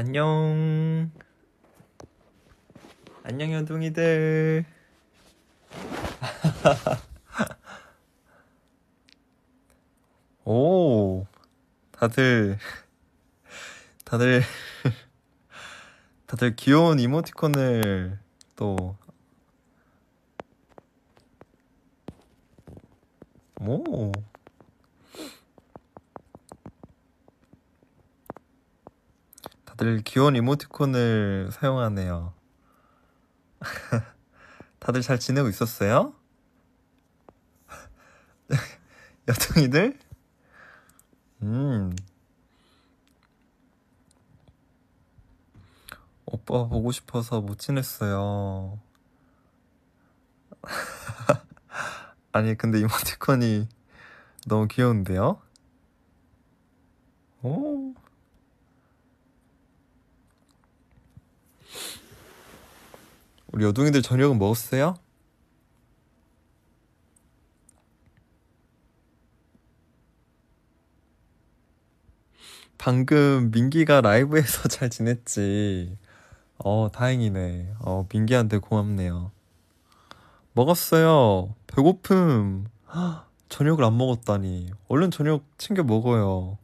안녕. 안녕, 연둥이들. 오, 다들, 다들, 다들 귀여운 이모티콘을 또, 오. 다들 귀여운 이모티콘을 사용하네요. 다들 잘 지내고 있었어요? 여동이들? 음. 오빠 보고 싶어서 못 지냈어요. 아니, 근데 이모티콘이 너무 귀여운데요? 오. 우리 여동이들 저녁은 먹었어요? 방금 민기가 라이브에서 잘 지냈지. 어, 다행이네. 어, 민기한테 고맙네요. 먹었어요. 배고픔. 저녁을 안 먹었다니. 얼른 저녁 챙겨 먹어요.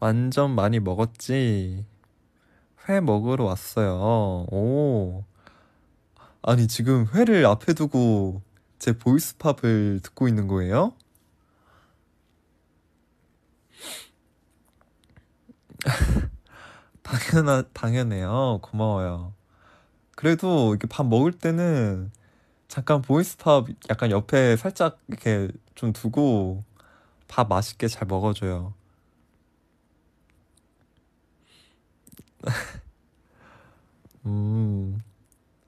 완전 많이 먹었지. 회 먹으러 왔어요. 오. 아니, 지금 회를 앞에 두고 제 보이스팝을 듣고 있는 거예요? 당연하, 당연해요. 고마워요. 그래도 이렇게 밥 먹을 때는 잠깐 보이스팝 약간 옆에 살짝 이렇게 좀 두고 밥 맛있게 잘 먹어줘요. 음.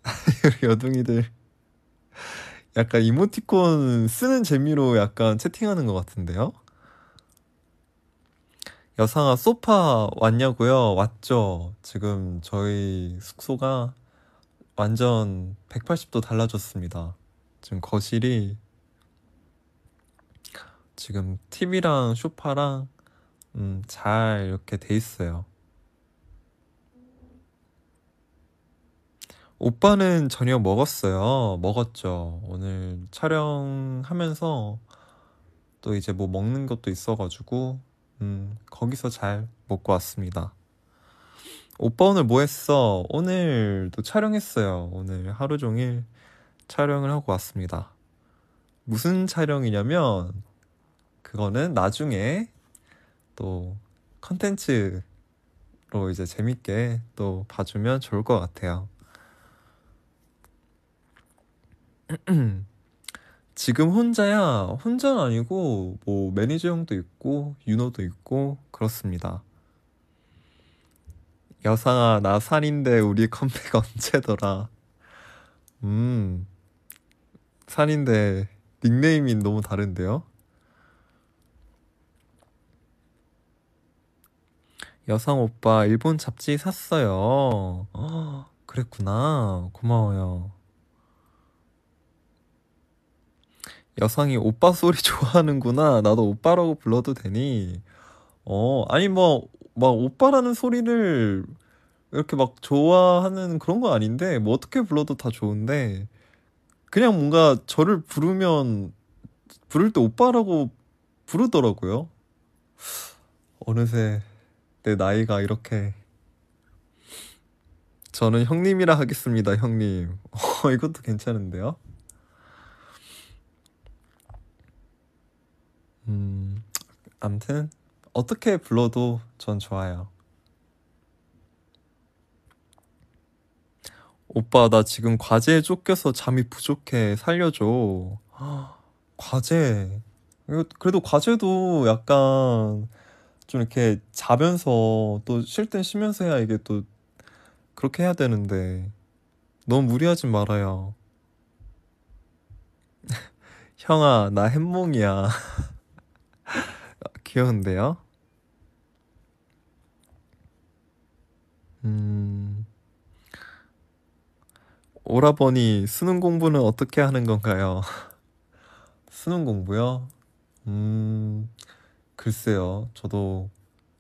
여둥이들 약간 이모티콘 쓰는 재미로 약간 채팅하는 것 같은데요? 여상아 소파 왔냐고요? 왔죠. 지금 저희 숙소가 완전 180도 달라졌습니다. 지금 거실이 지금 TV랑 소파랑 음, 잘 이렇게 돼 있어요. 오빠는 저녁 먹었어요. 먹었죠. 오늘 촬영하면서 또 이제 뭐 먹는 것도 있어가지고, 음, 거기서 잘 먹고 왔습니다. 오빠 오늘 뭐 했어? 오늘도 촬영했어요. 오늘 하루 종일 촬영을 하고 왔습니다. 무슨 촬영이냐면, 그거는 나중에 또 컨텐츠로 이제 재밌게 또 봐주면 좋을 것 같아요. 지금 혼자야 혼자는 아니고 뭐 매니저 형도 있고 윤호도 있고 그렇습니다. 여상아 나 산인데 우리 컴백 언제더라? 음 산인데 닉네임이 너무 다른데요? 여상 오빠 일본 잡지 샀어요. 어, 그랬구나 고마워요. 여성이 오빠 소리 좋아하는구나. 나도 오빠라고 불러도 되니. 어, 아니 뭐, 막 오빠라는 소리를 이렇게 막 좋아하는 그런 거 아닌데, 뭐 어떻게 불러도 다 좋은데, 그냥 뭔가 저를 부르면, 부를 때 오빠라고 부르더라고요. 어느새 내 나이가 이렇게. 저는 형님이라 하겠습니다, 형님. 어, 이것도 괜찮은데요? 음, 암튼 어떻게 불러도 전 좋아요. 오빠, 나 지금 과제에 쫓겨서 잠이 부족해. 살려줘. 과제. 그래도 과제도 약간 좀 이렇게 자면서 또 쉴 땐 쉬면서 해야 이게 또 그렇게 해야 되는데 너무 무리하지 말아요. 형아, 나햇몽이야 귀여운데요? 음, 오라버니 수능 공부는 어떻게 하는 건가요? 수능 공부요? 음, 글쎄요. 저도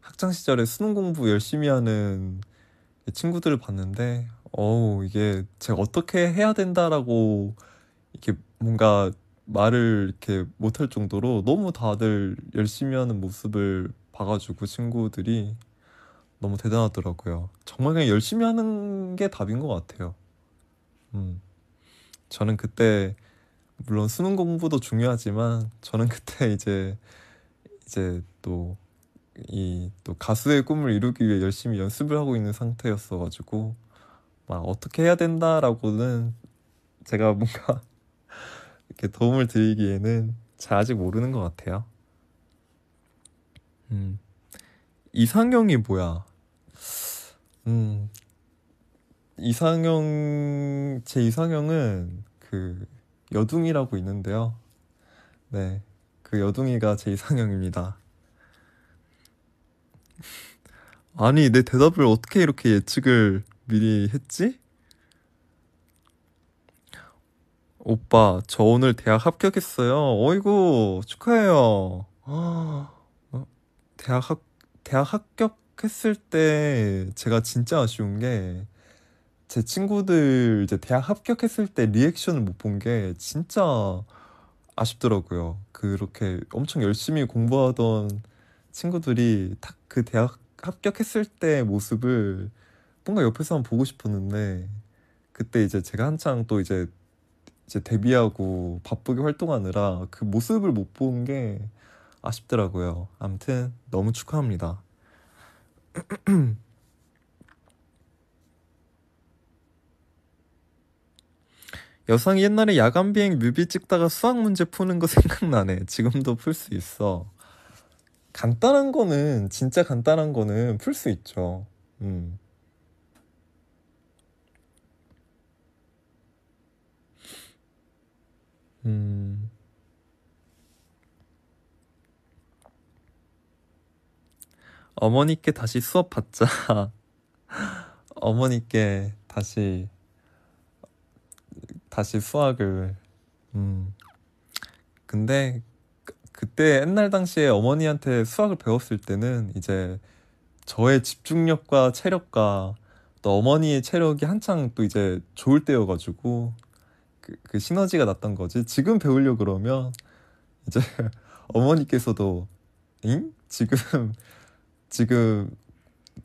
학창 시절에 수능 공부 열심히 하는 친구들을 봤는데, 어우, 이게 제가 어떻게 해야 된다라고 이렇게 뭔가 말을 이렇게 못할 정도로 너무 다들 열심히 하는 모습을 봐가지고 친구들이 너무 대단하더라고요. 정말 그냥 열심히 하는 게 답인 것 같아요. 음. 저는 그때 물론 수능 공부도 중요하지만 저는 그때 이제 이제 또 이 또 가수의 꿈을 이루기 위해 열심히 연습을 하고 있는 상태였어 가지고 막 어떻게 해야 된다라고는 제가 뭔가 이렇게 도움을 드리기에는 잘 아직 모르는 것 같아요. 음, 이상형이 뭐야? 음, 이상형 제 이상형은 그 여둥이라고 있는데요. 네, 그 여둥이가 제 이상형입니다. 아니 내 대답을 어떻게 이렇게 예측을 미리 했지? 오빠, 저 오늘 대학 합격했어요. 어이구, 축하해요. 어, 대학 합, 대학 합격했을 때 제가 진짜 아쉬운 게 제 친구들 이제 대학 합격했을 때 리액션을 못 본 게 진짜 아쉽더라고요. 그렇게 엄청 열심히 공부하던 친구들이 딱 그 대학 합격했을 때 모습을 뭔가 옆에서 한번 보고 싶었는데 그때 이제 제가 한창 또 이제 이제 데뷔하고 바쁘게 활동하느라 그 모습을 못 본 게 아쉽더라고요. 암튼 너무 축하합니다. 여성이 옛날에 야간 비행 뮤비 찍다가 수학 문제 푸는 거 생각나네. 지금도 풀 수 있어. 간단한 거는 진짜 간단한 거는 풀 수 있죠. 음. 음. 어머니께 다시 수업 받자. 어머니께 다시 다시 수학을 음. 근데 그, 그때 옛날 당시에 어머니한테 수학을 배웠을 때는 이제 저의 집중력과 체력과 또 어머니의 체력이 한창 또 이제 좋을 때여가지고 그, 그 시너지가 났던 거지. 지금 배우려 그러면 이제 어머니께서도 잉? 지금 지금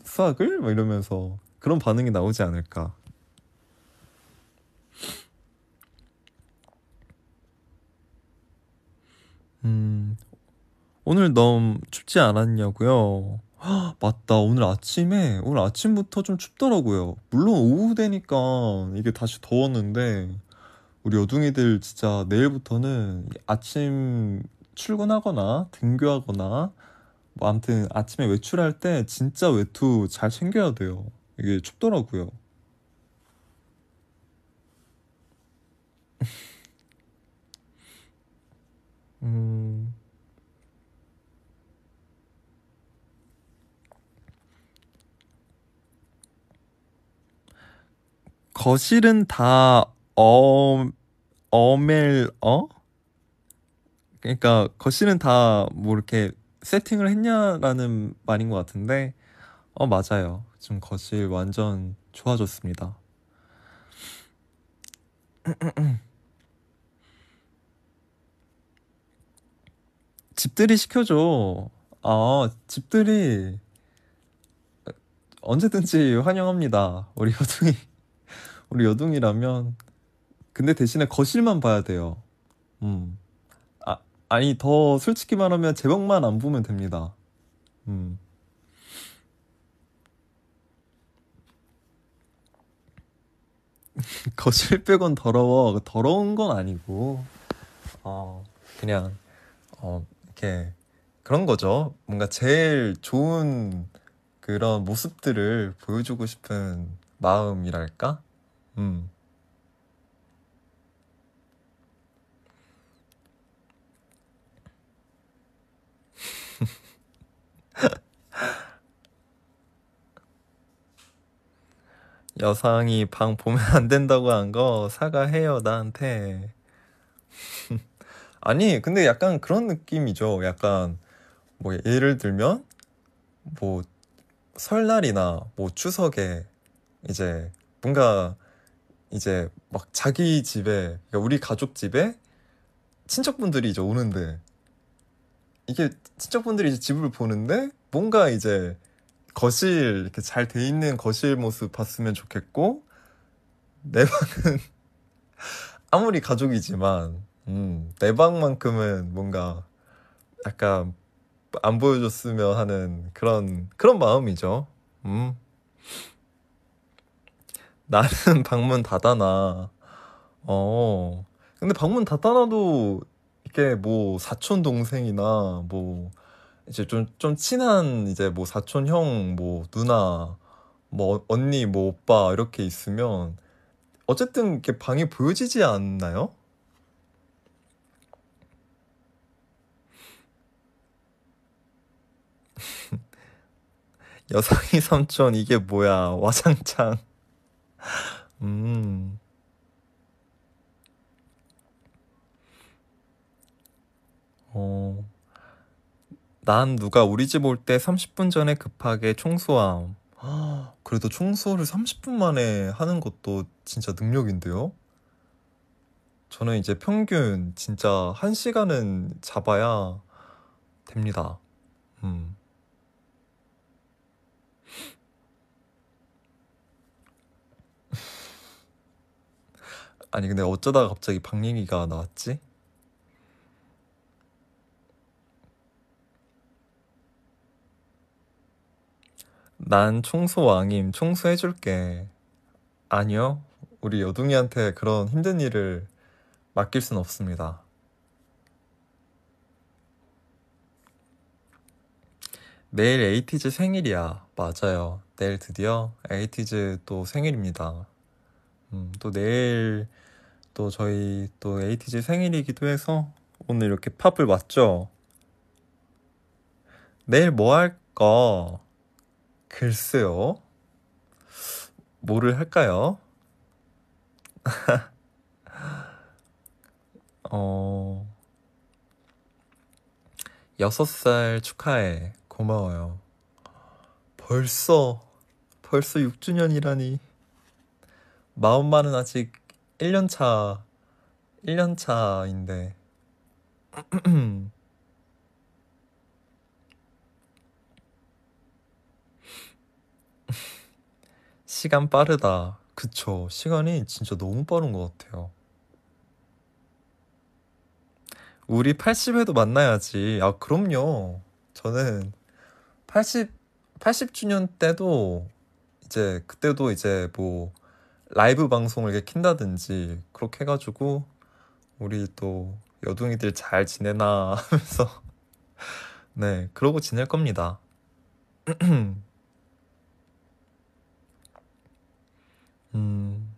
수학을? 막 뭐 이러면서 그런 반응이 나오지 않을까. 음, 오늘 너무 춥지 않았냐고요? 맞다. 오늘 아침에, 오늘 아침부터 좀 춥더라고요. 물론 오후 되니까 이게 다시 더웠는데, 우리 어둥이들 진짜 내일부터는 아침 출근하거나 등교하거나 뭐 아무튼 아침에 외출할 때 진짜 외투 잘 챙겨야 돼요. 이게 춥더라고요. 음. 거실은 다 어, 어멜어 그러니까 거실은다 뭐 이렇게 세팅을 했냐라는 말인 것 같은데 어 맞아요 지금 거실 완전 좋아졌습니다 집들이 시켜줘 아 집들이 어, 언제든지 환영합니다 우리 여둥이 우리 여둥이라면 근데 대신에 거실만 봐야 돼요. 음. 아, 아니, 더 솔직히 말하면 제목만 안 보면 됩니다. 음. 거실 빼곤 더러워. 더러운 건 아니고, 어, 그냥, 어, 이렇게, 그런 거죠. 뭔가 제일 좋은 그런 모습들을 보여주고 싶은 마음이랄까? 음. 여상이 방 보면 안 된다고 한 거 사과해요 나한테 아니 근데 약간 그런 느낌이죠 약간 뭐 예를 들면 뭐 설날이나 뭐 추석에 이제 뭔가 이제 막 자기 집에 그러니까 우리 가족 집에 친척분들이 이제 오는데 이게 친척분들이 이제 집을 보는데 뭔가 이제 거실 이렇게 잘 돼 있는 거실 모습 봤으면 좋겠고 내 방은 아무리 가족이지만 음, 내 방만큼은 뭔가 약간 안 보여줬으면 하는 그런 그런 마음이죠. 음. 나는 방문 닫아놔. 어. 근데 방문 닫아놔도 이게 뭐 사촌 동생이나 뭐 이제 좀, 좀 친한 이제 뭐 사촌 형, 뭐 누나, 뭐 언니, 뭐 오빠 이렇게 있으면 어쨌든 이렇게 방이 보여지지 않나요? 여성이 삼촌 이게 뭐야 와장창 음 어, 난 누가 우리 집 올 때 30분 전에 급하게 청소함. 그래도 청소를 30분 만에 하는 것도 진짜 능력인데요? 저는 이제 평균 진짜 1시간은 잡아야 됩니다. 음. 아니, 근데 어쩌다가 갑자기 박 얘기가 나왔지? 난 청소왕임, 청소해줄게. 아니요, 우리 여둥이한테 그런 힘든 일을 맡길 순 없습니다. 내일 에이티즈 생일이야. 맞아요. 내일 드디어 에이티즈 또 생일입니다. 음, 또 내일 또 저희 또 에이티즈 생일이기도 해서 오늘 이렇게 팝을 왔죠. 내일 뭐 할까? 글쎄요. 뭐를 할까요? 어, 여섯 살 축하해. 고마워요. 벌써, 벌써 6주년이라니. 마음만은 아직 1년차, 1년차인데. 시간 빠르다. 그쵸. 시간이 진짜 너무 빠른 것 같아요. 우리 80회도 만나야지. 아, 그럼요. 저는 80, 80주년 때도 이제 그때도 이제 뭐 라이브 방송을 이렇게 킨다든지 그렇게 해가지고 우리 또 여둥이들 잘 지내나 하면서 네, 그러고 지낼 겁니다. 음.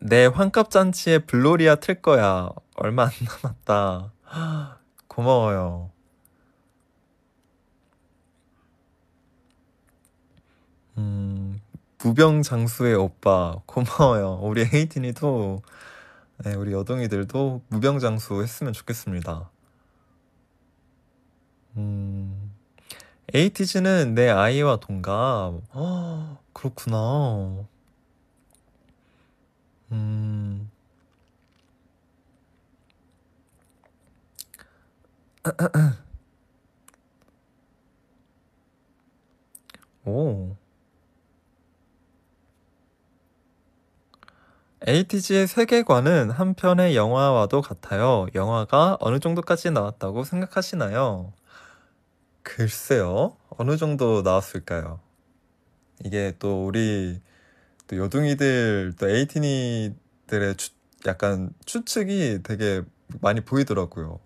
내 환갑 잔치에 블로리아 틀 거야. 얼마 안 남았다. 고마워요. 음, 무병장수의 오빠 고마워요. 우리 에이틴이도 네, 우리 여동이들도 무병장수 했으면 좋겠습니다. 음. 에이티즈는 내 아이와 동갑. 아, 그렇구나. 음. 오. 에이티즈의 세계관은 한편의 영화와도 같아요. 영화가 어느 정도까지 나왔다고 생각하시나요? 글쎄요. 어느 정도 나왔을까요? 이게 또 우리 또 여둥이들 또 에이티니들의 추, 약간 추측이 되게 많이 보이더라고요.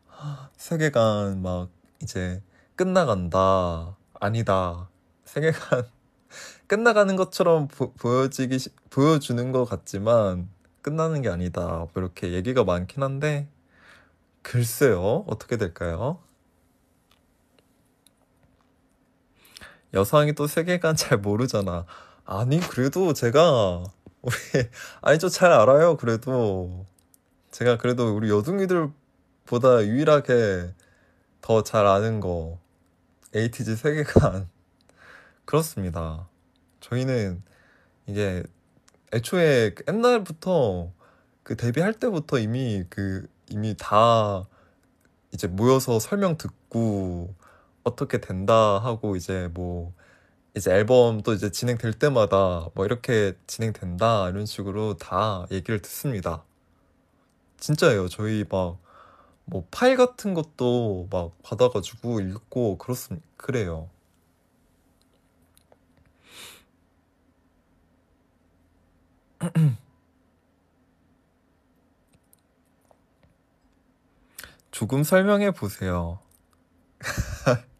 세계관 막 이제 끝나간다. 아니다. 세계관 끝나가는 것처럼 보, 여지기 보여주는 것 같지만 끝나는 게 아니다. 뭐 이렇게 얘기가 많긴 한데 글쎄요. 어떻게 될까요? 여성이또 세계관 잘 모르잖아. 아니, 그래도 제가, 우리, 아니, 저 잘 알아요, 그래도. 제가 그래도 우리 여둥이들보다 유일하게 더 잘 아는 거. ATG 세계관. 그렇습니다. 저희는 이게 애초에 옛날부터 그 데뷔할 때부터 이미 그 이미 다 이제 모여서 설명 듣고 어떻게 된다 하고 이제 뭐 이제 앨범 또 이제 진행될 때마다 뭐 이렇게 진행된다 이런 식으로 다 얘기를 듣습니다. 진짜예요. 저희 막 뭐 파일 같은 것도 막 받아가지고 읽고 그렇습 그래요. 조금 설명해 보세요.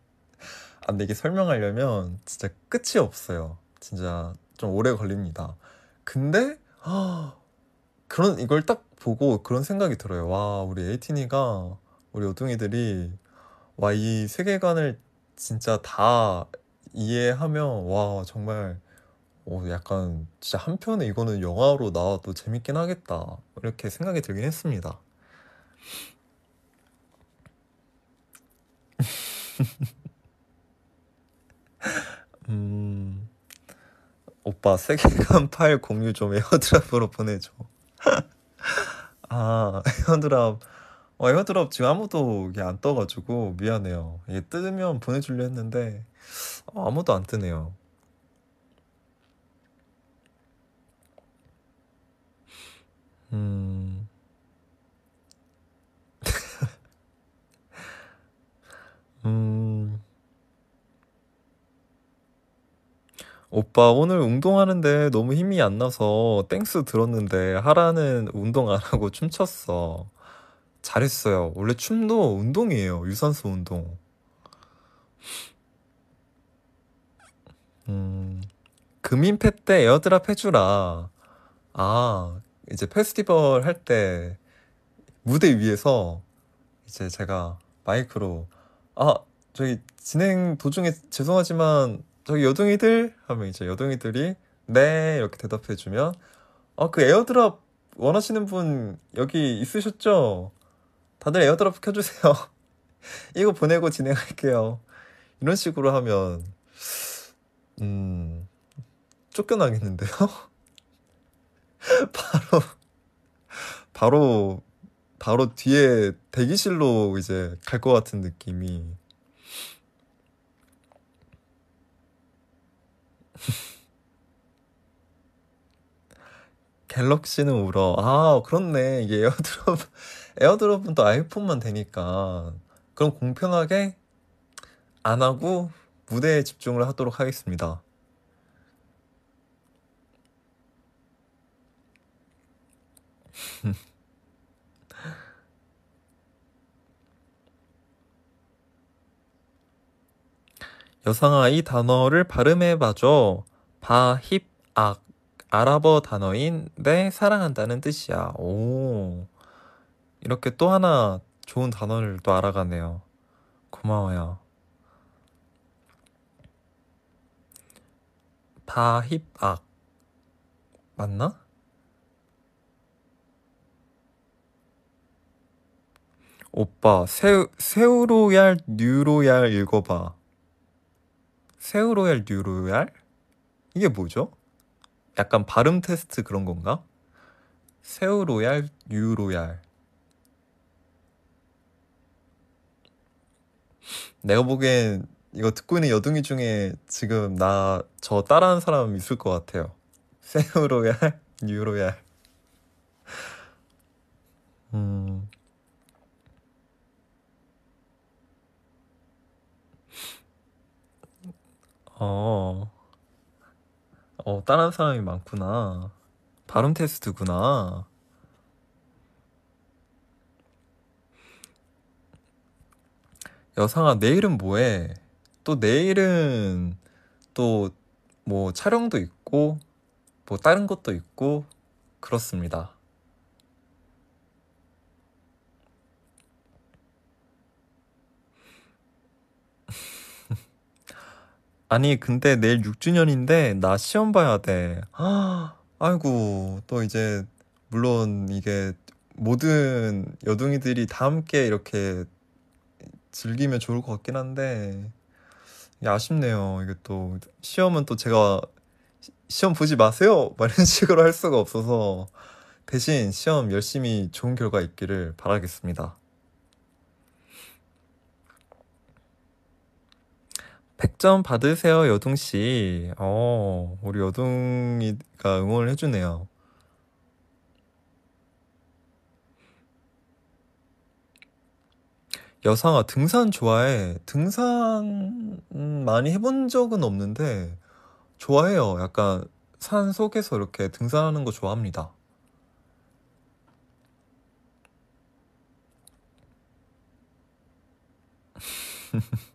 근데 이게 설명하려면 진짜 끝이 없어요. 진짜 좀 오래 걸립니다. 근데 허, 그런 이걸 딱 보고 그런 생각이 들어요. 와 우리 에이티니가 우리 오둥이들이 와 이 세계관을 진짜 다 이해하면 와 정말 어, 약간 진짜 한편에 이거는 영화로 나와도 재밌긴 하겠다 이렇게 생각이 들긴 했습니다. 음, 오빠 세계관 파일 공유 좀 에어드랍으로 보내줘. 아 에어드랍 어, 에어드랍 지금 아무도 이게 안 떠가지고 미안해요. 이게 뜨면 보내주려 했는데 어, 아무도 안 뜨네요. 음. 오빠 오늘 운동하는데 너무 힘이 안 나서 땡스 들었는데 하라는 운동 안 하고 춤췄어. 잘했어요. 원래 춤도 운동이에요. 유산소 운동. 음, 금인패 때 에어드랍 해주라. 아, 이제 페스티벌 할 때 무대 위에서 이제 제가 마이크로 아, 저기 진행 도중에 죄송하지만 저기 여동이들 하면 이제 여동이들이네 이렇게 대답해주면 어그 에어드랍 원하시는 분 여기 있으셨죠? 다들 에어드랍 켜주세요. 이거 보내고 진행할게요. 이런 식으로 하면 음 쫓겨나겠는데요? 바로 바로 바로 뒤에 대기실로 이제 갈 것 같은 느낌이 갤럭시는 울어. 아, 그렇네. 이게 에어드롭, 에어드롭은 또 아이폰만 되니까. 그럼 공평하게 안 하고 무대에 집중을 하도록 하겠습니다. 여성아이 단어를 발음해봐줘. 바, 힙, 악. 아랍어 단어인 내 사랑한다는 뜻이야. 오. 이렇게 또 하나 좋은 단어를 또 알아가네요. 고마워요. 바힙악. 맞나? 오빠, 세, 우우로얄 뉴로얄 읽어봐. 세우로얄 뉴로얄? 이게 뭐죠? 약간 발음 테스트 그런 건가? 세우로얄 뉴로얄 내가 보기엔 이거 듣고 있는 여둥이 중에 지금 나 저 따라하는 사람 있을 것 같아요 세우로얄 뉴로얄 음 어. 어, 다른 사람이 많구나. 발음 테스트구나. 여상아, 내일은 뭐해? 또 내일은 또 뭐 촬영도 있고, 뭐 다른 것도 있고, 그렇습니다. 아니, 근데 내일 6주년인데 나 시험 봐야 돼. 아이고, 또 이제, 물론 이게 모든 여둥이들이 다 함께 이렇게 즐기면 좋을 것 같긴 한데, 아쉽네요. 이게 또, 시험은 또 제가 시- 험 보지 마세요! 막 이런 식으로 할 수가 없어서, 대신 시험 열심히 좋은 결과 있기를 바라겠습니다. 100점 받으세요, 여동 씨. 어, 우리 여동이가 응원을 해주네요. 여상아, 등산 좋아해. 등산 많이 해본 적은 없는데, 좋아해요. 약간 산 속에서 이렇게 등산하는 거 좋아합니다.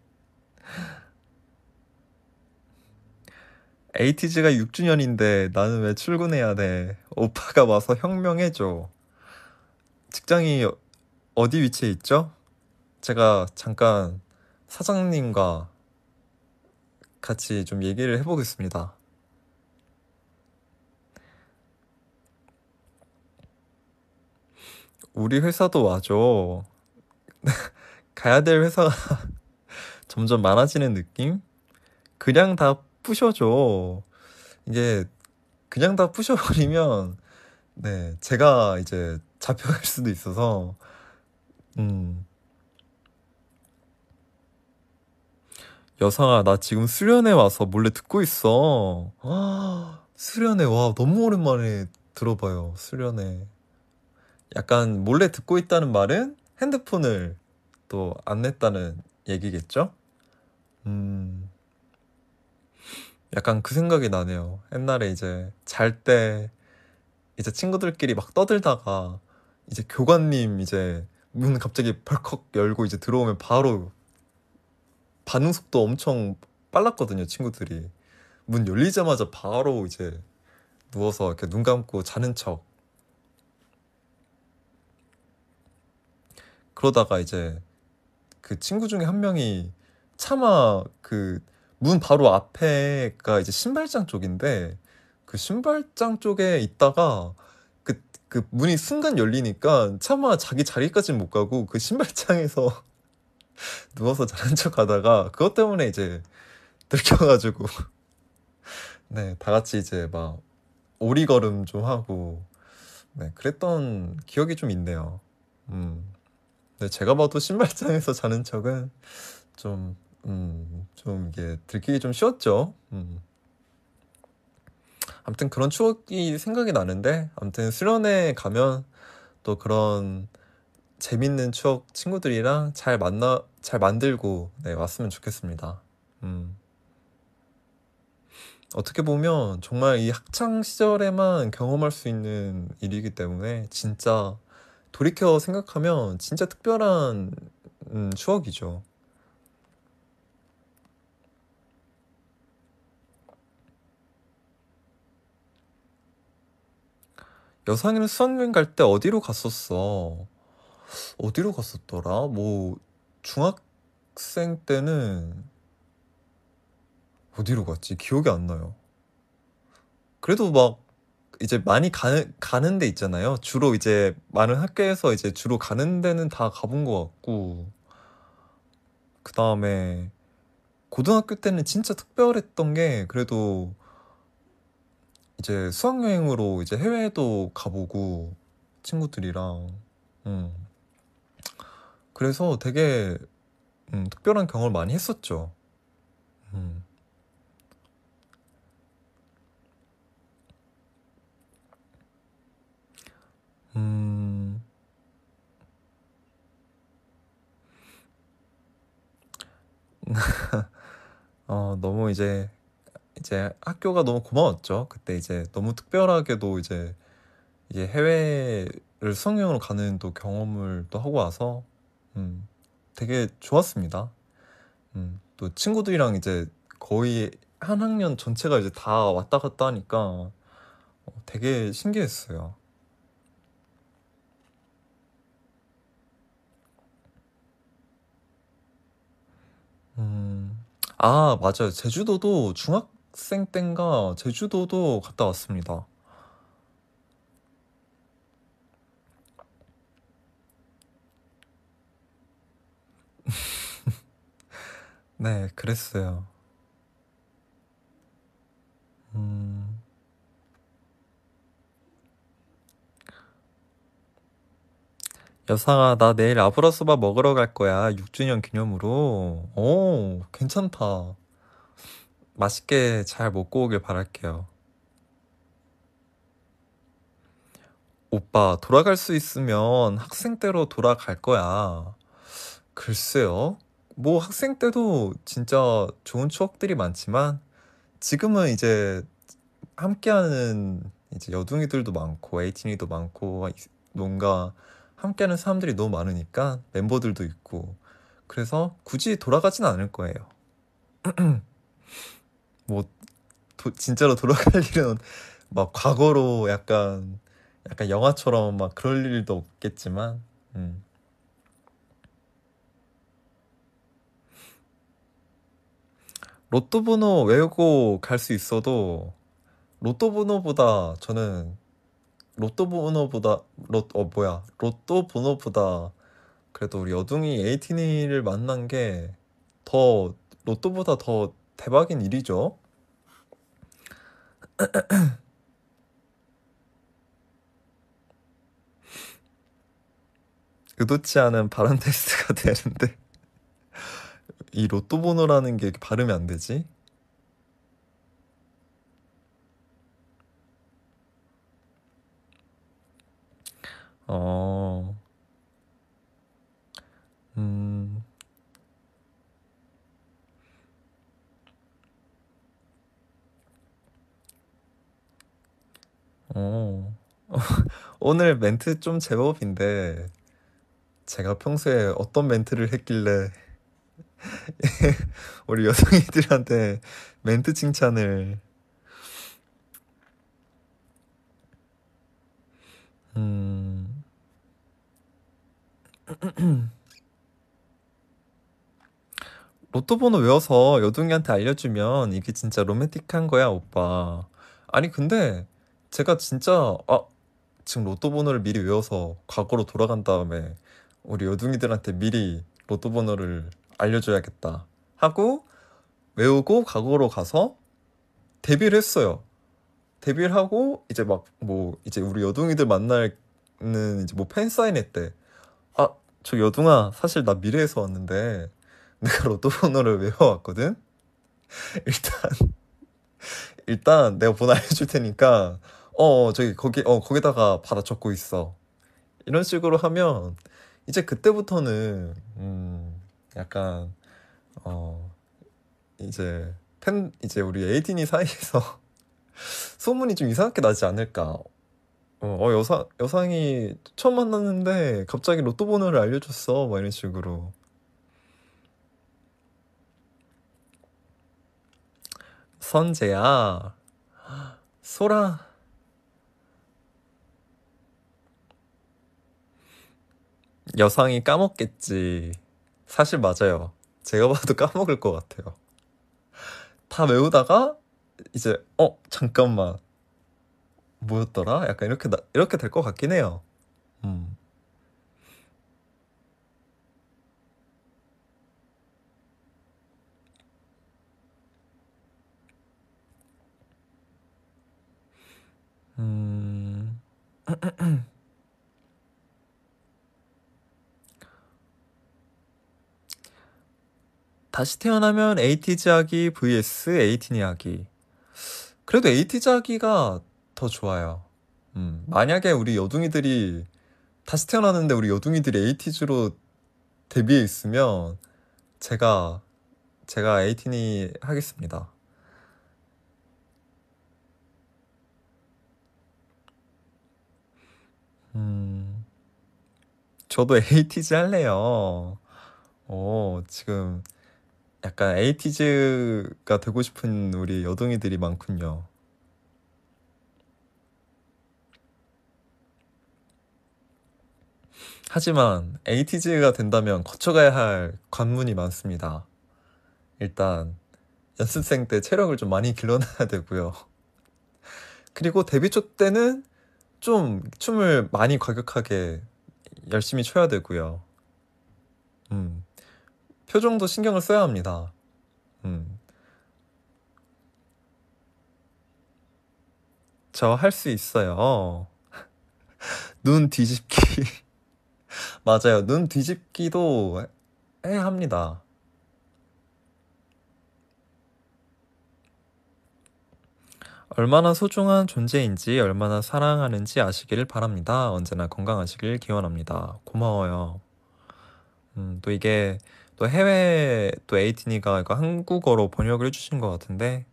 에이티즈가 6주년인데 나는 왜 출근해야 돼? 오빠가 와서 혁명해줘. 직장이 어디 위치에 있죠? 제가 잠깐 사장님과 같이 좀 얘기를 해보겠습니다. 우리 회사도 와줘. 가야 될 회사가 점점 많아지는 느낌? 그냥 다 푸셔줘 이게 그냥 다푸셔버리면네 제가 이제 잡혀갈 수도 있어서 음 여상아 나 지금 수련회 와서 몰래 듣고 있어. 아 수련회 와 너무 오랜만에 들어봐요 수련회. 약간 몰래 듣고 있다는 말은 핸드폰을 또 안 냈다는 얘기겠죠? 음. 약간 그 생각이 나네요. 옛날에 이제 잘 때 이제 친구들끼리 막 떠들다가 이제 교관님 이제 문 갑자기 벌컥 열고 이제 들어오면 바로 반응 속도 엄청 빨랐거든요, 친구들이. 문 열리자마자 바로 이제 누워서 이렇게 눈 감고 자는 척. 그러다가 이제 그 친구 중에 한 명이 차마 그문 바로 앞에가 이제 신발장 쪽인데 그 신발장 쪽에 있다가 그, 그 문이 순간 열리니까 차마 자기 자리까지는 못 가고 그 신발장에서 누워서 자는 척 하다가 그것 때문에 이제 들켜가지고 네, 다 같이 이제 막 오리걸음 좀 하고 네, 그랬던 기억이 좀 있네요. 음. 네, 제가 봐도 신발장에서 자는 척은 좀 음, 좀 이게 들키기 좀 쉬웠죠. 음. 아무튼 그런 추억이 생각이 나는데 아무튼 수련회 가면 또 그런 재밌는 추억 친구들이랑 잘 만나 잘 만들고 네, 왔으면 좋겠습니다. 음. 어떻게 보면 정말 이 학창 시절에만 경험할 수 있는 일이기 때문에 진짜 돌이켜 생각하면 진짜 특별한 음, 추억이죠. 여상이는 수학여행 갈 때 어디로 갔었어? 어디로 갔었더라? 뭐 중학생 때는 어디로 갔지? 기억이 안 나요. 그래도 막 이제 많이 가는 가는 데 있잖아요. 주로 이제 많은 학교에서 이제 주로 가는 데는 다 가본 것 같고 그 다음에 고등학교 때는 진짜 특별했던 게 그래도 이제 수학여행으로 이제 해외도 가보고 친구들이랑 음. 그래서 되게 음, 특별한 경험을 많이 했었죠. 음. 음. 어, 너무 이제 이제 학교가 너무 고마웠죠. 그때 이제 너무 특별하게도 이제 이제 해외를 수학여행으로 가는 또 경험을 또 하고 와서 음, 되게 좋았습니다. 음, 또 친구들이랑 이제 거의 한 학년 전체가 이제 다 왔다 갔다 하니까 어, 되게 신기했어요. 음, 아, 맞아요. 제주도도 중학 학생 땐가 제주도도 갔다 왔습니다. 네, 그랬어요. 음, 여상아, 나 내일 아브라소바 먹으러 갈 거야. 6주년 기념으로. 오, 괜찮다. 맛있게 잘 먹고 오길 바랄게요. 오빠, 돌아갈 수 있으면 학생 때로 돌아갈 거야. 글쎄요. 뭐 학생 때도 진짜 좋은 추억들이 많지만 지금은 이제 함께하는 이제 여둥이들도 많고 에이틴이도 많고 뭔가 함께하는 사람들이 너무 많으니까 멤버들도 있고 그래서 굳이 돌아가진 않을 거예요. 뭐 도, 진짜로 돌아갈 일은 막 과거로 약간 약간 영화처럼 막 그럴 일도 없겠지만 음. 로또 번호 외우고 갈 수 있어도 로또 번호보다 저는 로또 번호보다 로, 어 뭐야 로또 번호보다 그래도 우리 여둥이 에이티니를 만난 게 더 로또보다 더 대박인 일이죠. 의도치 않은 발음 테스트가 되는데 이 로또 번호라는 게 발음이 안 되지? 어. 음. 어. 오늘 멘트 좀 제법인데 제가 평소에 어떤 멘트를 했길래 우리 여성이들한테 멘트 칭찬을 음 로또 번호 외워서 여동이한테 알려주면 이게 진짜 로맨틱한 거야 오빠 아니 근데 제가 진짜 아 지금 로또 번호를 미리 외워서 과거로 돌아간 다음에 우리 여둥이들한테 미리 로또 번호를 알려줘야겠다 하고 외우고 과거로 가서 데뷔를 했어요. 데뷔를 하고 이제 막 뭐 이제 우리 여둥이들 만날는 이제 뭐 팬사인회 때 아 저 여둥아 사실 나 미래에서 왔는데 내가 로또 번호를 외워왔거든. 일단 일단 내가 번호 알려줄 테니까 어, 어, 저기 거기 어 거기다가 받아 적고 있어. 이런 식으로 하면 이제 그때부터는 음 약간 어 이제 팬 이제 우리 에이틴이 사이에서 소문이 좀 이상하게 나지 않을까. 어, 어 여상 여상이 처음 만났는데 갑자기 로또 번호를 알려줬어. 막 뭐 이런 식으로. 선재야, 소라, 여상이 까먹겠지. 사실 맞아요. 제가 봐도 까먹을 것 같아요. 다 외우다가 이제 어 잠깐만 뭐였더라? 약간 이렇게 나, 이렇게 될 것 같긴 해요. 음. 음. 다시 태어나면 에이티즈하기 vs 에이틴이하기. 그래도 에이티즈하기가 더 좋아요. 음, 만약에 우리 여둥이들이 다시 태어나는데 우리 여둥이들이 에이티즈로 데뷔해 있으면 제가 제가 에이틴이 하겠습니다. 음, 저도 에이티즈 할래요. 오, 지금 약간 에이티즈가 되고 싶은 우리 여동이들이 많군요. 하지만 에이티즈가 된다면 거쳐가야 할 관문이 많습니다. 일단 연습생 때 체력을 좀 많이 길러놔야 되고요. 그리고 데뷔 초 때는 좀 춤을 많이 과격하게 열심히 춰야 되고요. 음. 표정도 신경을 써야 합니다. 음. 저 할 수 있어요. 눈 뒤집기. 맞아요. 눈 뒤집기도 해야 합니다. 얼마나 소중한 존재인지, 얼마나 사랑하는지 아시길 바랍니다. 언제나 건강하시길 기원합니다. 고마워요. 음, 또 이게 또 해외 또 에이티니가 이거 한국어로 번역을 해주신 것 같은데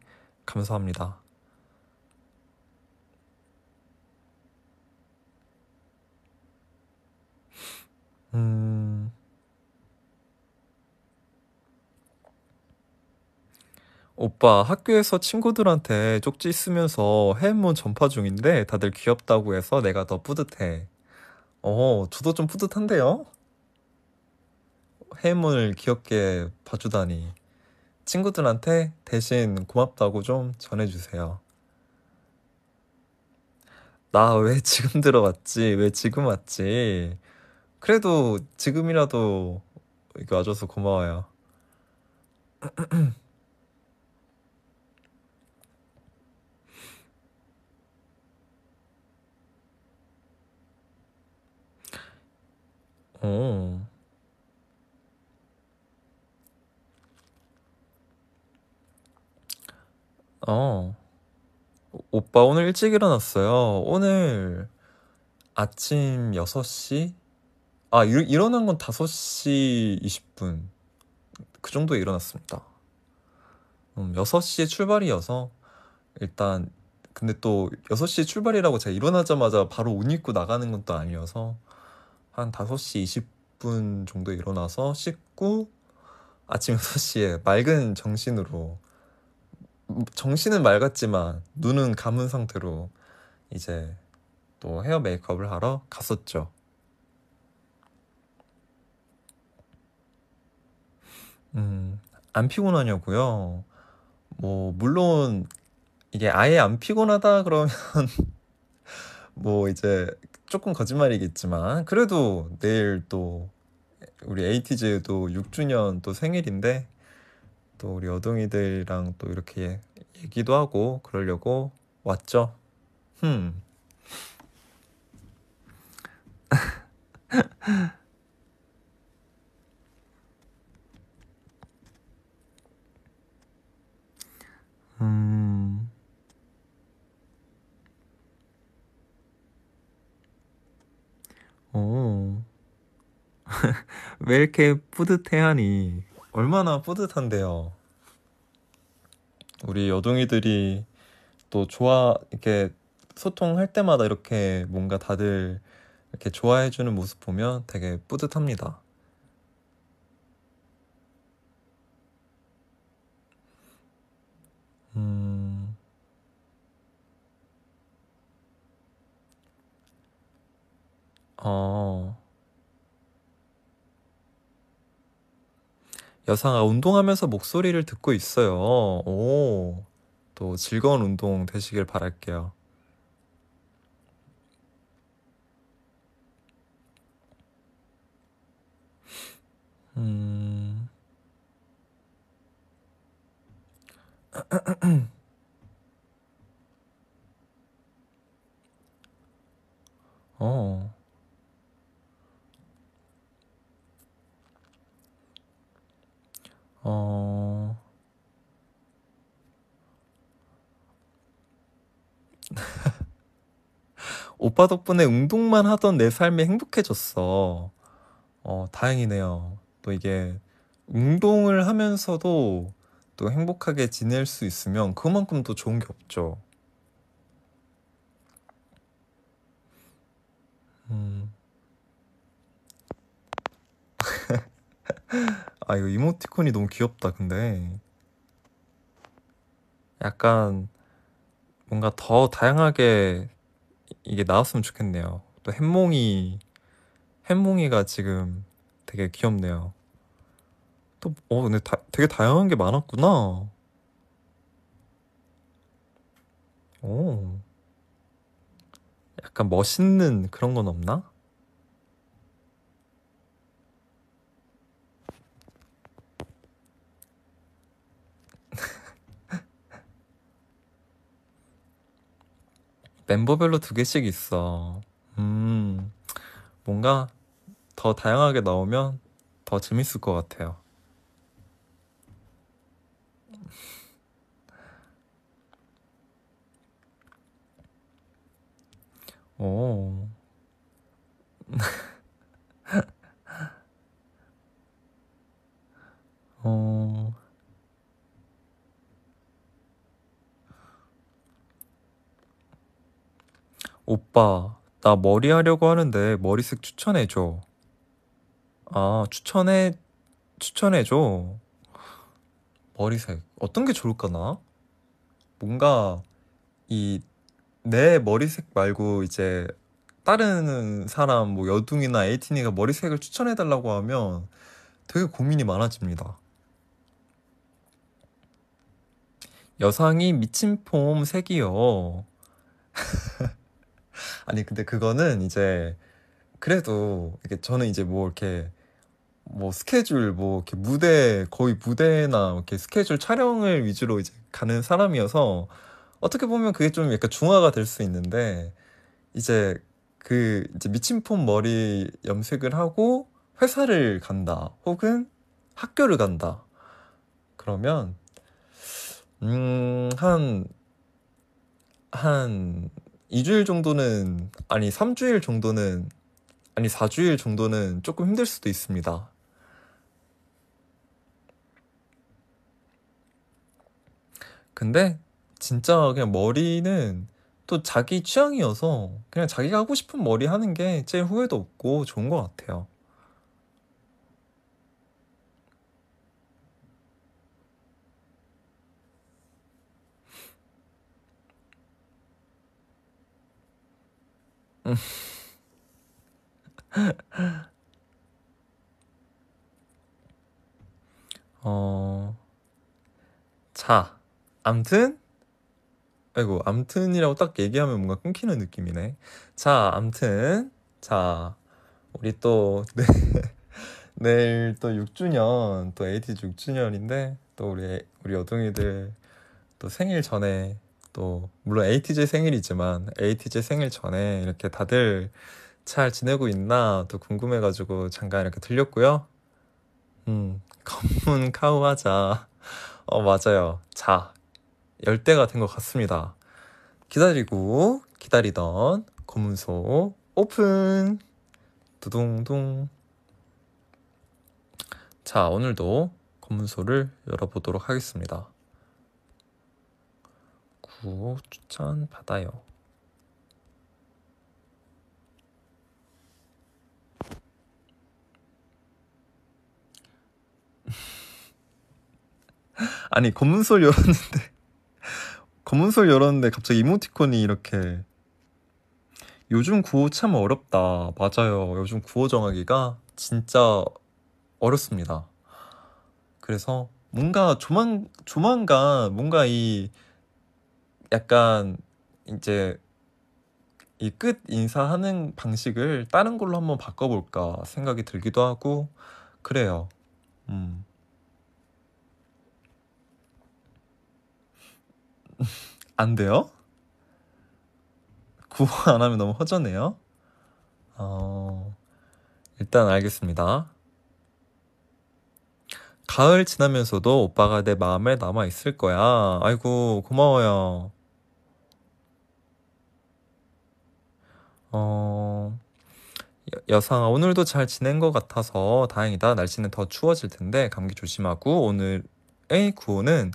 감사합니다. 음. 오빠 학교에서 친구들한테 쪽지 쓰면서 해문 전파 중인데 다들 귀엽다고 해서 내가 더 뿌듯해. 어, 저도 좀 뿌듯한데요? 해문을 귀엽게 봐주다니 친구들한테 대신 고맙다고 좀 전해주세요. 나 왜 지금 들어왔지? 왜 지금 왔지? 그래도 지금이라도 이렇 와줘서 고마워요. 어. 어. "오- 빠 오늘 일찍 일어났어요. 오늘 아침 6시아일 일어난 건5:20시분그 정도에 일어났습니다." 음6시에 출발이어서 일단 근데 또6시에 출발이라고 제가 일어나자마자 바로 옷 입고 나가는 것도 아니어서 한5:20시분 정도에 일어나서 씻고 아침 6시에 맑은 정신으로 정신은 맑았지만 눈은 감은 상태로 이제 또 헤어 메이크업을 하러 갔었죠. 음, 안 피곤하냐고요? 뭐 물론 이게 아예 안 피곤하다 그러면 뭐 이제 조금 거짓말이겠지만 그래도 내일 또 우리 에이티즈도 6주년 또 생일인데 또 우리 여동이들이랑 또 이렇게 얘기도 하고 그러려고 왔죠. 흠. 음. 오. 왜 이렇게 뿌듯해하니? 얼마나 뿌듯한데요. 우리 여동이들이 또 좋아 이렇게 소통할 때마다 이렇게 뭔가 다들 이렇게 좋아해 주는 모습 보면 되게 뿌듯합니다. 음. 어. 여상아 운동하면서 목소리를 듣고 있어요. 오, 또 즐거운 운동 되시길 바랄게요. 음. 어. 어, 오빠 덕분에 운동만 하던 내 삶이 행복해졌어. 어, 다행이네요. 또 이게 운동을 하면서도 또 행복하게 지낼 수 있으면 그만큼 또 좋은 게 없죠. 음. 아 이거 이모티콘이 너무 귀엽다 근데 약간 뭔가 더 다양하게 이게 나왔으면 좋겠네요 또 햄몽이 햄몽이가 지금 되게 귀엽네요 또 어 근데 다, 되게 다양한 게 많았구나 오 약간 멋있는 그런 건 없나? 멤버별로 두 개씩 있어. 음, 뭔가 더 다양하게 나오면 더 재밌을 것 같아요. 오. 어. 오빠, 나 머리 하려고 하는데 머리색 추천해줘. 아, 추천해, 추천해줘. 머리색. 어떤 게 좋을까나? 뭔가, 이, 내 머리색 말고 이제, 다른 사람, 뭐, 여둥이나 에이티니가 머리색을 추천해달라고 하면 되게 고민이 많아집니다. 여상이 미친 폼 색이요. 아니 근데 그거는 이제 그래도 이게 저는 이제 뭐 이렇게 뭐 스케줄 뭐 이렇게 무대 거의 무대나 이렇게 스케줄 촬영을 위주로 이제 가는 사람이어서 어떻게 보면 그게 좀 약간 중화가 될 수 있는데 이제 그 이제 미친폼 머리 염색을 하고 회사를 간다 혹은 학교를 간다 그러면 음한한 2주일 정도는 아니 3주일 정도는 아니 4주일 정도는 조금 힘들 수도 있습니다. 근데 진짜 그냥 머리는 또 자기 취향이어서 그냥 자기가 하고 싶은 머리 하는 게제일 후회도 없고 좋은 것 같아요. 어, 자, 암튼, 아이고, 암튼이라고 딱 얘기하면 뭔가 끊기는 느낌이네. 자, 암튼, 자, 우리 또, 네, 내일 또 6주년, 또 에이티 6주년인데, 또 우리, 우리 여둥이들 또 생일 전에 또 물론 ATJ 생일이지만 ATJ 생일 전에 이렇게 다들 잘 지내고 있나 또 궁금해가지고 잠깐 이렇게 들렸고요. 음, 검문 카우 하자. 어, 맞아요. 자, 열대가 된 것 같습니다. 기다리고 기다리던 검문소 오픈! 두둥둥. 자, 오늘도 검문소를 열어보도록 하겠습니다. 구호 추천 받아요. 아니 검은솔 열었는데 검은솔 열었는데 갑자기 이모티콘이 이렇게 요즘 구호 참 어렵다 맞아요 요즘 구호 정하기가 진짜 어렵습니다 그래서 뭔가 조만 조만간 뭔가 이 약간 이제 이 끝 인사하는 방식을 다른 걸로 한번 바꿔볼까 생각이 들기도 하고 그래요. 음. 안 돼요? 구호 안 하면 너무 허전해요? 어, 일단 알겠습니다. 가을 지나면서도 오빠가 내 마음에 남아 있을 거야. 아이고, 고마워요. 어, 여상아, 오늘도 잘 지낸 것 같아서 다행이다. 날씨는 더 추워질 텐데, 감기 조심하고, 오늘의 구호는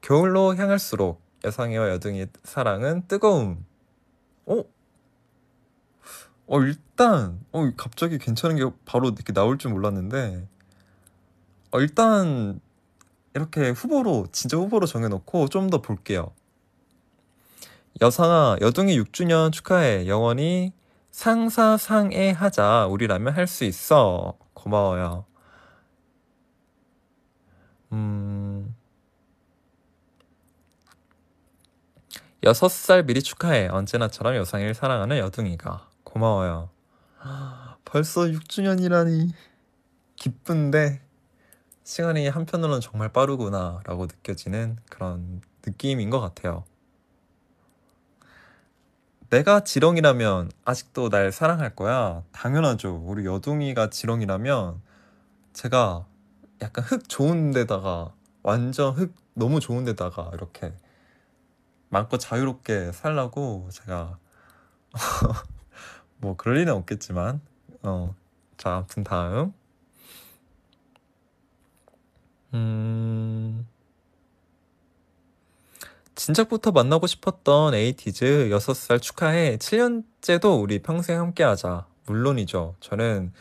겨울로 향할수록 여상이와 여등이 사랑은 뜨거움. 어? 어, 일단, 어, 갑자기 괜찮은 게 바로 이렇게 나올 줄 몰랐는데, 어, 일단 이렇게 후보로 진짜 후보로 정해놓고 좀 더 볼게요. 여상아 여둥이 6주년 축하해 영원히 상사상애 하자 우리라면 할 수 있어 고마워요. 음. 여섯 살 미리 축하해. 언제나처럼 여상이를 사랑하는 여둥이가. 고마워요. 벌써 6주년이라니. 기쁜데 시간이 한편으로는 정말 빠르구나라고 느껴지는 그런 느낌인 것 같아요. 내가 지렁이라면 아직도 날 사랑할 거야. 당연하죠. 우리 여둥이가 지렁이라면 제가 약간 흙 좋은 데다가 완전 흙 너무 좋은 데다가 이렇게 마음껏 자유롭게 살라고 제가 뭐 그럴 리는 없겠지만 어, 자 아무튼 다음 음. 진작부터 만나고 싶었던 에이티즈 6살 축하해. 7년째도 우리 평생 함께 하자. 물론이죠. 저는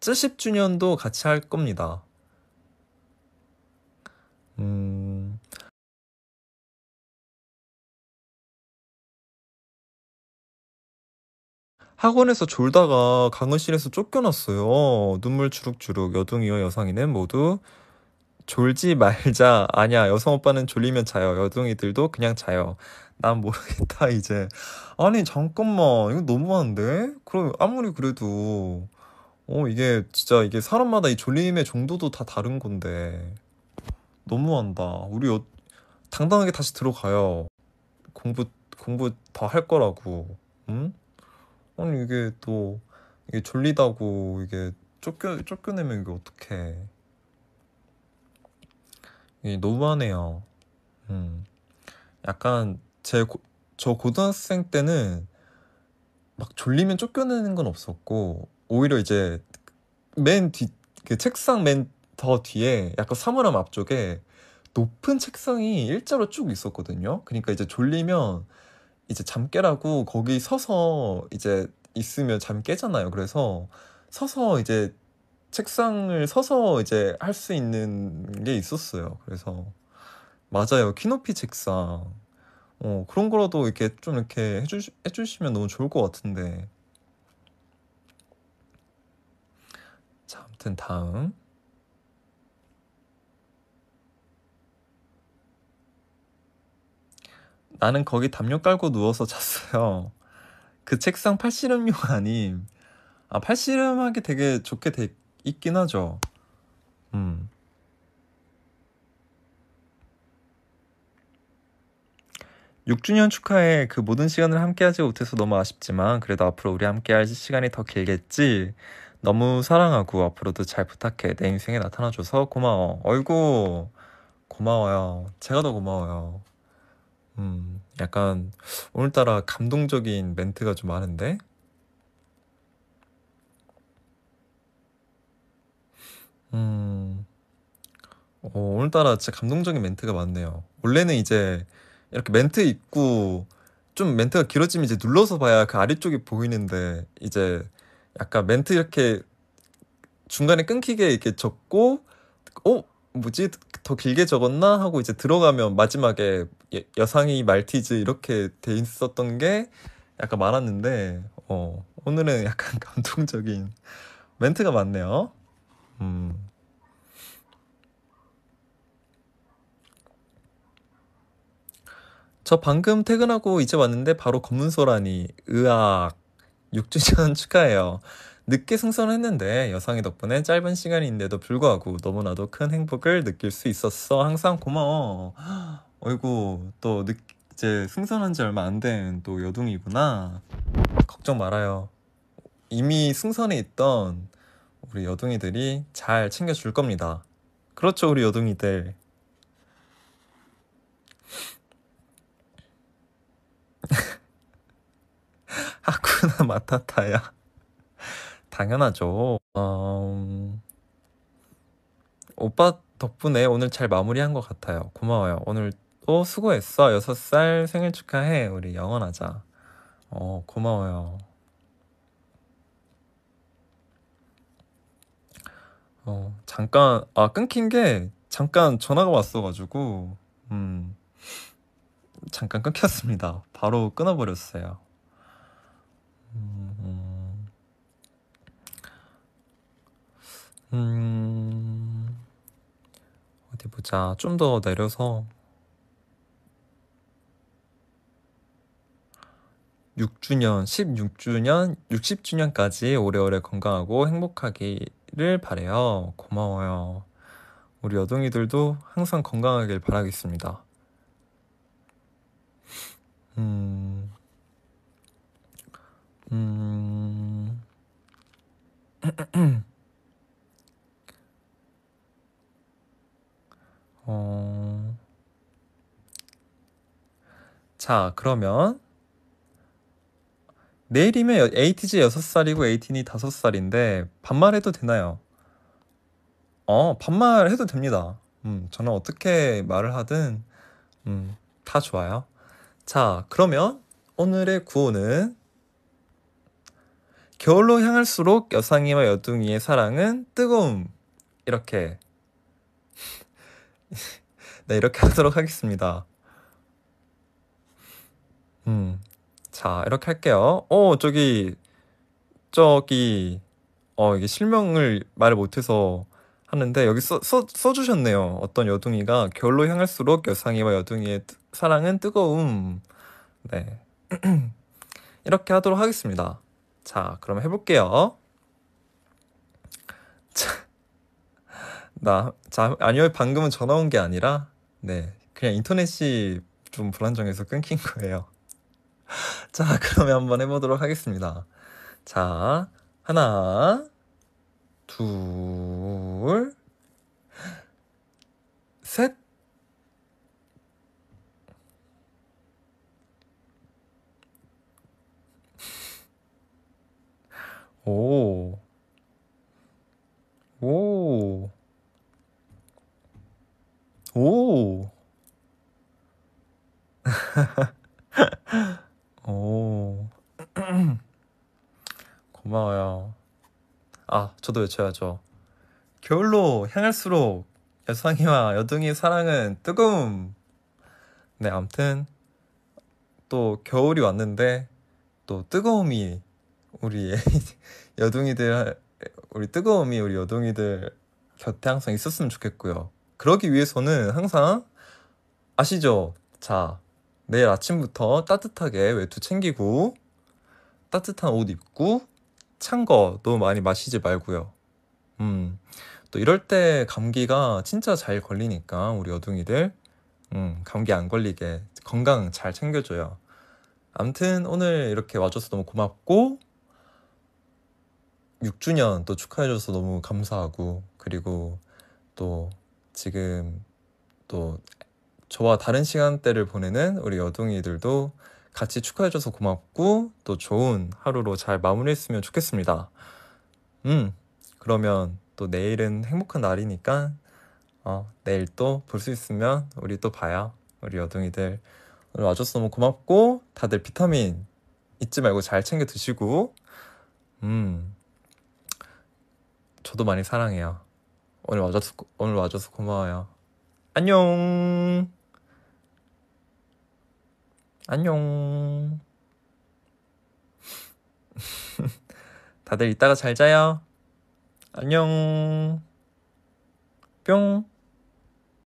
70주년도 같이 할 겁니다. 음. 학원에서 졸다가 강의실에서 쫓겨났어요. 눈물 주룩주룩 여둥이와 여상이는 모두 졸지 말자. 아니야. 여성 오빠는 졸리면 자요. 여동이들도 그냥 자요. 난 모르겠다, 이제. 아니, 잠깐만. 이거 너무한데? 그럼 아무리 그래도, 어, 이게 진짜 이게 사람마다 이 졸림의 정도도 다 다른 건데. 너무한다. 우리 여, 당당하게 다시 들어가요. 공부, 공부 다 할 거라고. 응? 아니, 이게 또, 이게 졸리다고 이게 쫓겨, 쫓겨내면 이게 어떡해. 너무하네요. 음. 약간 제 고, 저 고등학생 때는 막 졸리면 쫓겨내는 건 없었고 오히려 이제 맨 뒤 그 책상 맨 더 뒤에 약간 사물함 앞쪽에 높은 책상이 일자로 쭉 있었거든요. 그러니까 이제 졸리면 이제 잠 깨라고 거기 서서 이제 있으면 잠 깨잖아요. 그래서 서서 이제 책상을 서서 이제 할 수 있는 게 있었어요. 그래서 맞아요. 키높이 책상. 어, 그런 거라도 이렇게 좀 이렇게 해주, 해주시면 너무 좋을 것 같은데. 자, 아무튼 다음. 나는 거기 담요 깔고 누워서 잤어요. 그 책상 팔씨름용 아님. 아, 팔씨름하기 되게 좋게 돼 있긴 하죠. 음. 육주년 축하해. 그 모든 시간을 함께하지 못해서 너무 아쉽지만 그래도 앞으로 우리 함께할 시간이 더 길겠지. 너무 사랑하고 앞으로도 잘 부탁해. 내 인생에 나타나줘서 고마워. 얼고 고마워요. 제가 더 고마워요. 음, 약간 오늘따라 감동적인 멘트가 좀 많은데? 음. 어 오늘따라 진짜 감동적인 멘트가 많네요. 원래는 이제 이렇게 멘트 있고 좀 멘트가 길어지면 이제 눌러서 봐야 그 아래쪽이 보이는데 이제 약간 멘트 이렇게 중간에 끊기게 이렇게 적고 '어 뭐지? 더 길게 적었나?' 하고 이제 들어가면 마지막에 여 여상이 말티즈 이렇게 돼 있었던 게 약간 많았는데 어 오늘은 약간 감동적인 멘트가 많네요. 음. 저 방금 퇴근하고 이제 왔는데 바로 검은소라니. 으악. 6주년 축하해요. 늦게 승선했는데 여상이 덕분에 짧은 시간인데도 불구하고 너무나도 큰 행복을 느낄 수 있었어. 항상 고마워. 어이구, 또 늦, 이제 승선한 지 얼마 안 된 또 여둥이구나. 걱정 말아요. 이미 승선에 있던 우리 여둥이들이 잘 챙겨줄 겁니다. 그렇죠, 우리 여둥이들. 하쿠나 마타타야. 당연하죠. 음... 오빠 덕분에 오늘 잘 마무리한 것 같아요. 고마워요. 오늘 또 수고했어. 여살 생일 축하해. 우리 영원하자. 어, 고마워요. 어, 잠깐 아 끊긴 게 잠깐 전화가 왔어가지고 음 잠깐 끊겼습니다. 바로 끊어버렸어요. 음, 음 어디 보자. 좀 더 내려서 6주년, 16주년, 60주년까지 오래오래 건강하고 행복하게 되기를 바래요. 고마워요. 우리 여동이들도 항상 건강하길 바라겠습니다. 음, 음, 어, 자, 그러면 내일이면 에이티즈 6살이고 에이틴이 5살인데 반말해도 되나요? 어, 반말해도 됩니다. 음, 저는 어떻게 말을 하든 음, 다 좋아요. 자, 그러면 오늘의 구호는 겨울로 향할수록 여상이와 여둥이의 사랑은 뜨거움 이렇게 네 이렇게 하도록 하겠습니다. 음 자, 이렇게 할게요. 어, 저기, 저기, 어, 이게 실명을 말을 못해서 하는데, 여기 써, 써, 써주셨네요. 어떤 여둥이가 결로 향할수록 여상이와 여둥이의 뜨, 사랑은 뜨거움. 네. 이렇게 하도록 하겠습니다. 자, 그럼 해볼게요. 자, 나, 자, 아니요, 방금은 전화 온 게 아니라, 네, 그냥 인터넷이 좀 불안정해서 끊긴 거예요. 자, 그러면 한번 해보도록 하겠습니다. 자, 하나, 둘, 셋. 오, 오, 오. 오. 고마워요. 아, 저도 외쳐야죠. 겨울로 향할수록 여상이와 여둥이의 사랑은 뜨거움. 네, 암튼 또 겨울이 왔는데 또 뜨거움이 우리 여둥이들 우리 뜨거움이 우리 여둥이들 곁에 항상 있었으면 좋겠고요. 그러기 위해서는 항상 아시죠? 자, 내일 네, 아침부터 따뜻하게 외투 챙기고 따뜻한 옷 입고 찬 거 너무 많이 마시지 말고요. 음, 또 이럴 때 감기가 진짜 잘 걸리니까 우리 어둥이들 음, 감기 안 걸리게 건강 잘 챙겨줘요. 암튼 오늘 이렇게 와줘서 너무 고맙고 6주년 또 축하해줘서 너무 감사하고 그리고 또 지금 또 저와 다른 시간대를 보내는 우리 여동이들도 같이 축하해줘서 고맙고 또 좋은 하루로 잘 마무리했으면 좋겠습니다. 음, 그러면 또 내일은 행복한 날이니까 어, 내일 또 볼 수 있으면 우리 또 봐요. 우리 여동이들 오늘 와줘서 너무 고맙고 다들 비타민 잊지 말고 잘 챙겨 드시고 음 저도 많이 사랑해요. 오늘 와줘서 오늘 와줘서 고마워요. 안녕. 안녕. 다들 이따가 잘 자요. 안녕. 뿅.